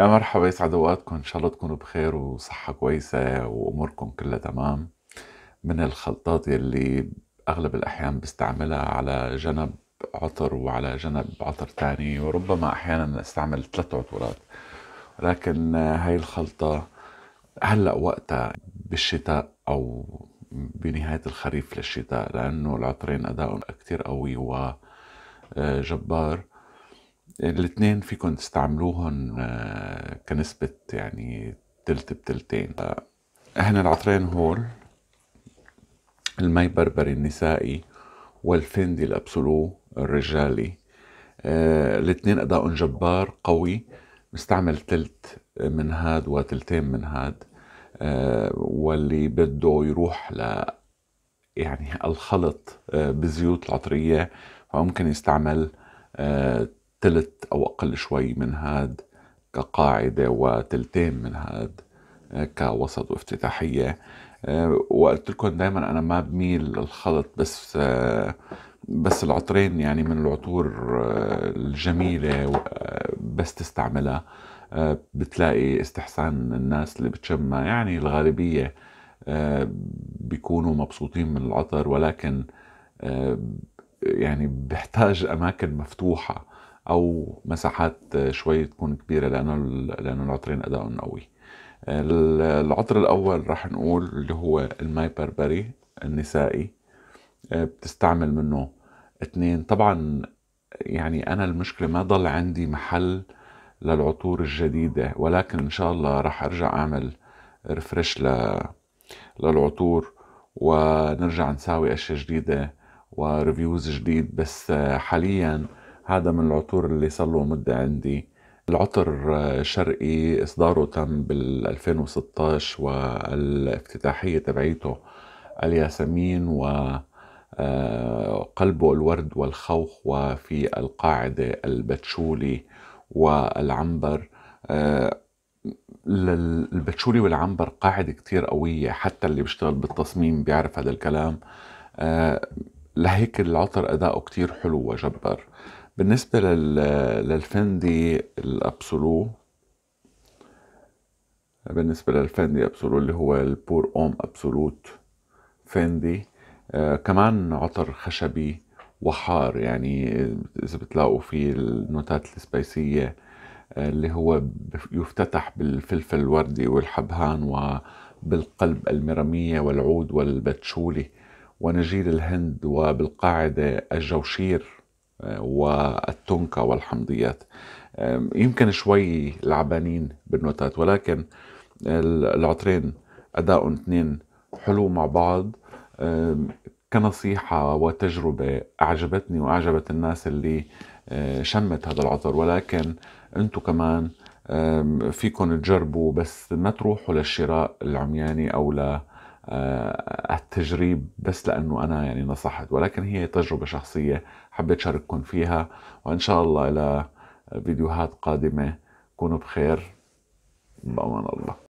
يا مرحبا يسعد اوقاتكم ان شاء الله تكونوا بخير وصحة كويسة واموركم كلها تمام من الخلطات يلي اغلب الاحيان بستعملها على جنب عطر وعلى جنب عطر تاني وربما احيانا استعمل ثلاث عطورات ولكن هاي الخلطة هلا وقتها بالشتاء او بنهاية الخريف للشتاء لأنه العطرين أدائهم كتير قوي وجبار الاثنين فيكم تستعملوهم آه، كنسبة يعني تلت بتلتين احنا العطرين هول المي بربري النسائي والفندي الابسولو الرجالي آه، الاثنين ادائهم جبار قوي مستعمل تلت من هاد وتلتين من هاد آه، واللي بده يروح ل يعني الخلط بزيوت العطرية فممكن يستعمل تلت أو أقل شوي من هاد كقاعدة وتلتين من هاد آه، كوسط وافتتاحية آه، وقلت لكم دايما أنا ما بميل للخلط بس آه، بس العطرين يعني من العطور الجميلة بس تستعملها بتلاقي استحسان الناس اللي بتشمها يعني الغالبية بيكونوا مبسوطين من العطر ولكن يعني بحتاج أماكن مفتوحة او مساحات شوي تكون كبيره لانه لانه العطرين ادائهم قوي العطر الاول راح نقول اللي هو الماي بربري النسائي آه، بتستعمل منه اثنين طبعا يعني انا المشكله ما ضل عندي محل للعطور الجديده ولكن ان شاء الله راح ارجع اعمل ريفرش للعطور ونرجع نساوي اشياء جديده وريفيوز جديد بس آه، حاليا هذا من العطور اللي صار له مدة عندي العطر الشرقي إصداره تم بال 2016 والافتتاحية تبعيته الياسمين و آه، قلبه الورد والخوخ وفي القاعدة البتشولي والعنبر آه، البتشولي والعنبر قاعدة كتير قوية حتى اللي بيشتغل بالتصميم بيعرف هذا الكلام آه، لهيك العطر أداؤه كتير حلو وجبر بالنسبة للفندي الأبسولو بالنسبة للفندي أبسولو اللي هو البور أوم أبسولوت فندي آه كمان عطر خشبي وحار يعني إذا بتلاقوا فيه النوتات السبايسية آه، اللي هو يفتتح بالفلفل الوردي والحبهان وبالقلب المرمية والعود والبتشولي ونجيل الهند وبالقاعدة الجوشير والتونكا والحمضيات يمكن شوي لعبانين بالنوتات ولكن العطرين أدائهم اثنين حلو مع بعض كنصيحة وتجربة أعجبتني وأعجبت الناس اللي أه، شمت هذا العطر ولكن أنتم كمان فيكم تجربوا بس ما تروحوا للشراء العمياني أو آه، التجريب بس لانه انا يعني نصحت ولكن هي تجربه شخصيه حبيت شارككم فيها وان شاء الله الى فيديوهات قادمه كونوا بخير بامان الله